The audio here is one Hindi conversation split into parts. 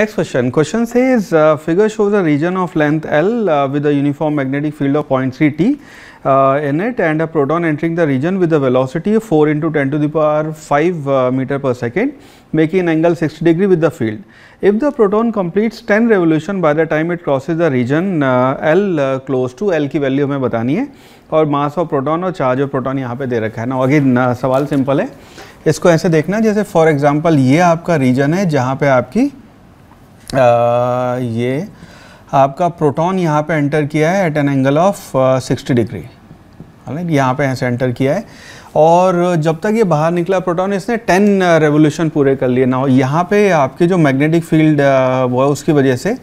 Next question. Question says uh, figure shows a region of length L uh, with a uniform magnetic field of 0.3 T uh, in it and a proton entering the region with a velocity of 4 into 10 to the power 5 meter per second making an angle 60 degree with the field. If the proton completes 10 revolution by the time it crosses the region L close to L की वैल्यू हमें बतानी है और मास ऑफ प्रोटॉन और चार्ज ऑफ प्रोटॉन यहाँ पे दे रखा है ना अगेन सवाल सिंपल है इसको ऐसे देखना जैसे फॉर एग्जांपल ये आपका रीजन है जहाँ पे आपकी ये आपका प्रोटॉन यहाँ पे एंटर किया है at an angle of 60 degree हालांकि यहाँ पे ऐसे एंटर किया है और जब तक ये बाहर निकला प्रोटॉन इसने 10 रेवोल्यूशन पूरे कर लिए ना हो यहाँ पे आपके जो मैग्नेटिक फील्ड वो उसकी वजह से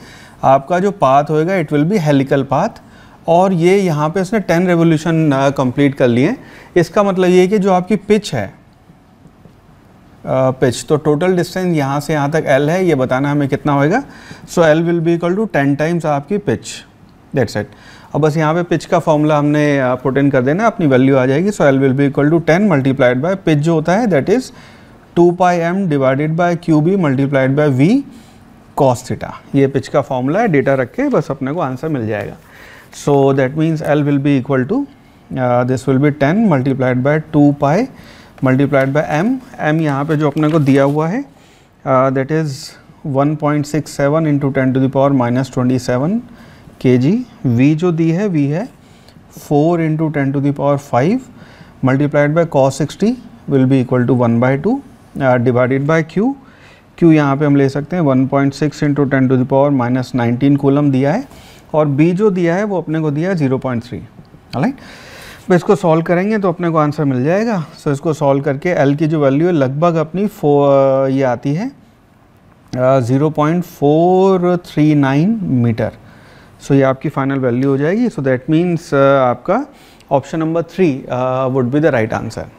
आपका जो पाथ होएगा it will be helical path और ये यहाँ पे इसने 10 रेवोल्यूशन कंप्लीट कर लिए इसका मतलब ये है कि जो आपकी पिच है पिच तो टोटल डिस्टेंस यहाँ से यहाँ तक एल है ये बताना हमें कितना होएगा so L will be equal to ten times आपकी पिच डेट सेट अब बस यहाँ पे पिच का फॉर्मूला हमने पुट इन कर देना अपनी वैल्यू आ जाएगी so L will be equal to ten multiplied by pitch जो होता है that is two pi M divided by Q B multiplied by V cos theta ये पिच का फॉर्मूला है डेटा रख के बस अपने को आंसर मिल जाएगा so that means L will be equal to this will be ten multiplied by two pi multiplied by M M यहाँ पे जो अपने को दिया हुआ है that is 1.67 point six seven into ten to the power minus twenty seven K G V जो दी है वी है 4 into ten to the power five multiplied by कॉ sixty will be equal to one by two divided by Q Q यहाँ पे हम ले सकते हैं 1.6 point six into ten to the power minus nineteen coulomb दिया है और बी जो दिया है वो अपने को दिया है जीरो पॉइंट थ्री राइट अब इसको सॉल्व करेंगे तो अपने को आंसर मिल जाएगा सो so, इसको सॉल्व करके एल की जो वैल्यू है लगभग अपनी फो ये आती है zero point four three nine metre so ये आपकी फाइनल वैल्यू हो जाएगी सो दैट मीन्स आपका option number three would be the right answer